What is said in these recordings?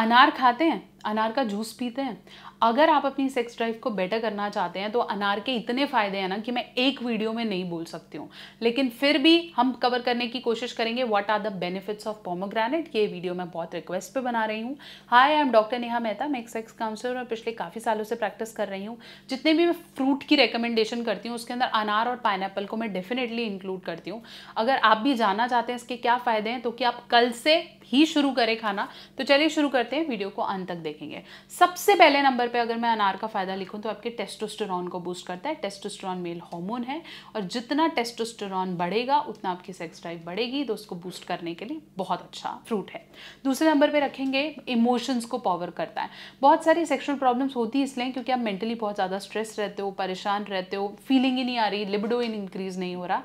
अनार खाते हैं अनार का जूस पीते हैं अगर आप अपनी सेक्स ड्राइव को बेटर करना चाहते हैं तो अनार के इतने फ़ायदे हैं ना कि मैं एक वीडियो में नहीं बोल सकती हूँ लेकिन फिर भी हम कवर करने की कोशिश करेंगे what are the benefits of pomegranate ये वीडियो मैं बहुत रिक्वेस्ट पे बना रही हूँ hi I am doctor Neha Mehta मैं एक सेक्स काउंसलर और पिछले काफ़ी सालों से प्रैक्टिस कर रही हूँ जितने भी मैं फ्रूट की रिकमेंडेशन करती हूँ उसके अंदर अनार और पाइन को मैं डेफिनेटली इंक्लूड करती हूँ अगर आप भी जानना चाहते हैं इसके क्या फ़ायदे हैं तो कि आप कल से ही शुरू करें खाना तो चलिए शुरू करते हैं वीडियो को अंत तक देखेंगे सबसे पहले नंबर पे अगर मैं अनार का फ़ायदा लिखूं तो आपके टेस्टोस्टेरोन को बूस्ट करता है टेस्टोस्टेरोन मेल हार्मोन है और जितना टेस्टोस्टेरोन बढ़ेगा उतना आपकी सेक्स ड्राइव बढ़ेगी तो उसको बूस्ट करने के लिए बहुत अच्छा फ्रूट है दूसरे नंबर पर रखेंगे इमोशंस को पावर करता है बहुत सारी सेक्शुअल प्रॉब्लम्स होती इसलिए क्योंकि आप मेंटली बहुत ज़्यादा स्ट्रेस रहते हो परेशान रहते हो फीलिंग ही नहीं आ रही लिबडो इन इंक्रीज़ नहीं हो रहा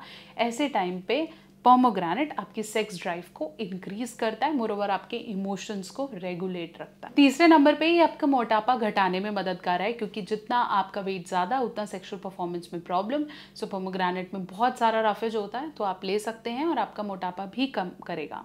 ऐसे टाइम पर पोमोग्रेनेट आपकी सेक्स ड्राइव को इंक्रीज करता है ओवर आपके इमोशंस को रेगुलेट रखता है तीसरे नंबर पे ही आपका मोटापा घटाने में मददगार है क्योंकि जितना आपका वेट ज़्यादा उतना सेक्सुअल परफॉर्मेंस में प्रॉब्लम सो पोमोग्रेनेट में बहुत सारा रफेज होता है तो आप ले सकते हैं और आपका मोटापा भी कम करेगा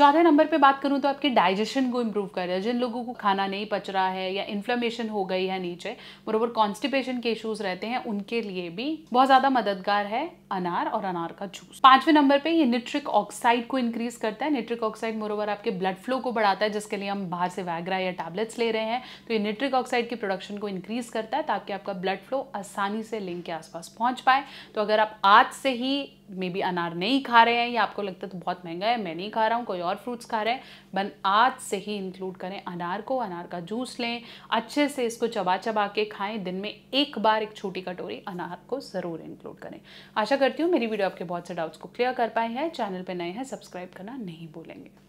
चौथे नंबर पे बात करूँ तो आपके डाइजेशन को इम्प्रूव कर रहा है जिन लोगों को खाना नहीं पच रहा है या इन्फ्लेमेशन हो गई है नीचे बरबर कॉन्स्टिपेशन के इशूज़ रहते हैं उनके लिए भी बहुत ज़्यादा मददगार है अनार और अनार का जूस पांचवें नंबर पे ये न्यूट्रिक ऑक्साइड को इंक्रीज करता है न्यूट्रिक ऑक्साइड मोरोवर आपके ब्लड फ्लो को बढ़ाता है जिसके लिए हम बाहर से वैगरा या टैबलेट्स ले रहे हैं तो ये न्यूट्रिक ऑक्साइड की प्रोडक्शन को इंक्रीज करता है ताकि आपका ब्लड फ्लो आसानी से लिंग के आसपास पहुंच पाए तो अगर आप आज से ही मे बी अनार नहीं खा रहे हैं या आपको लगता है तो बहुत महंगा है मैं नहीं खा रहा हूँ कोई और और फ्रूट्स खा रहे हैं बन आज से ही इंक्लूड करें अनार को अनार का जूस लें अच्छे से इसको चबा चबा के खाएं दिन में एक बार एक छोटी कटोरी अनार को ज़रूर इंक्लूड करें आशा करती हूँ मेरी वीडियो आपके बहुत से डाउट्स को क्लियर कर पाए हैं चैनल पर नए हैं सब्सक्राइब करना नहीं भूलेंगे